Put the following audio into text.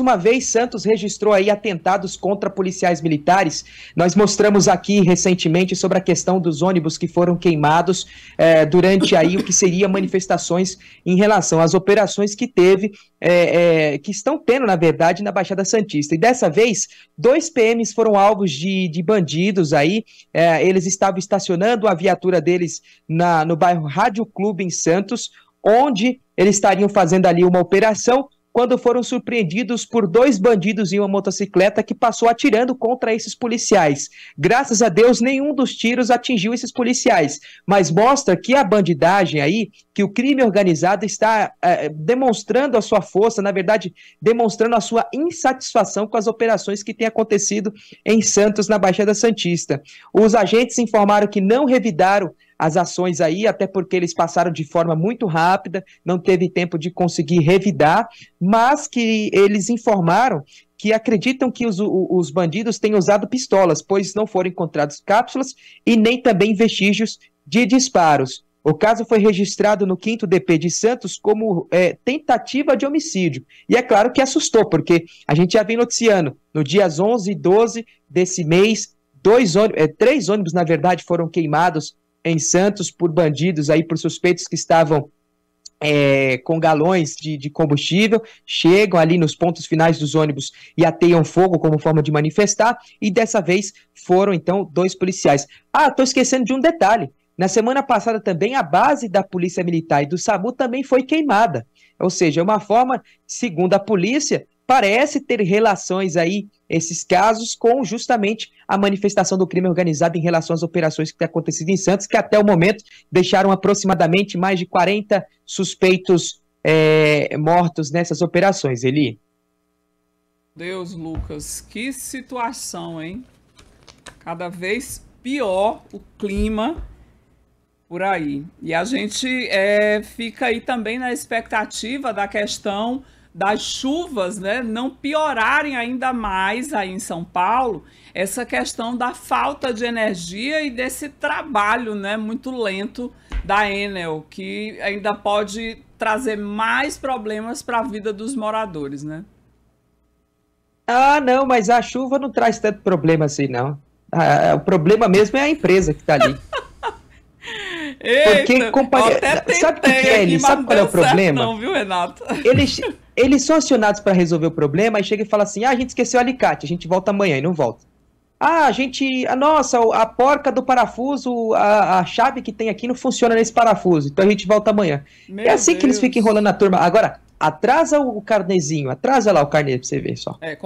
uma vez, Santos registrou aí atentados contra policiais militares. Nós mostramos aqui recentemente sobre a questão dos ônibus que foram queimados eh, durante aí o que seria manifestações em relação às operações que teve, eh, eh, que estão tendo, na verdade, na Baixada Santista. E dessa vez, dois PMs foram alvos de, de bandidos aí. eles estavam estacionando a viatura deles na, no bairro Rádio Clube em Santos, onde eles estariam fazendo ali uma operação quando foram surpreendidos por dois bandidos em uma motocicleta que passou atirando contra esses policiais. Graças a Deus, nenhum dos tiros atingiu esses policiais, mas mostra que a bandidagem aí, que o crime organizado está é, demonstrando a sua força, na verdade, demonstrando a sua insatisfação com as operações que têm acontecido em Santos, na Baixada Santista. Os agentes informaram que não revidaram as ações aí, até porque eles passaram de forma muito rápida, não teve tempo de conseguir revidar, mas que eles informaram que acreditam que os, os bandidos têm usado pistolas, pois não foram encontrados cápsulas e nem também vestígios de disparos. O caso foi registrado no 5 DP de Santos como é, tentativa de homicídio. E é claro que assustou, porque a gente já vem noticiando, no dias 11 e 12 desse mês, dois ônibus, é, três ônibus, na verdade, foram queimados em Santos por bandidos, aí por suspeitos que estavam é, com galões de, de, combustível, chegam ali nos pontos finais dos ônibus e ateiam fogo como forma de manifestar, e dessa vez foram então dois policiais. Ah, tô esquecendo de um detalhe. Na semana passada também a base da Polícia Militar e do SAMU também foi queimada. Ou seja, é uma forma, segundo a polícia, parece ter relações aí, esses casos, com justamente a manifestação do crime organizado em relação às operações que têm acontecido em Santos, que até o momento deixaram aproximadamente mais de 40 suspeitos é, mortos nessas operações, Eli. Deus, Lucas, que situação, hein? Cada vez pior o clima por aí. E a gente é, fica aí também na expectativa da questão das chuvas né, não piorarem ainda mais aí em São Paulo essa questão da falta de energia e desse trabalho né, muito lento da Enel, que ainda pode trazer mais problemas para a vida dos moradores, né? Ah, não, mas a chuva não traz tanto problema assim, não. Ah, o problema mesmo é a empresa que está ali. Eita, Porque compa... sabe o que é ele? Sabe qual é o problema? Não, viu, Renato? Eles Eles são acionados para resolver o problema e chega e fala assim: ah, a gente esqueceu o alicate, a gente volta amanhã e não volta. Ah, a gente. A nossa, a porca do parafuso, a, a chave que tem aqui não funciona nesse parafuso, então a gente volta amanhã. É Meu é assim Deus. que eles ficam enrolando a turma. Agora, atrasa o carnezinho, atrasa lá o carnê pra você ver só. É,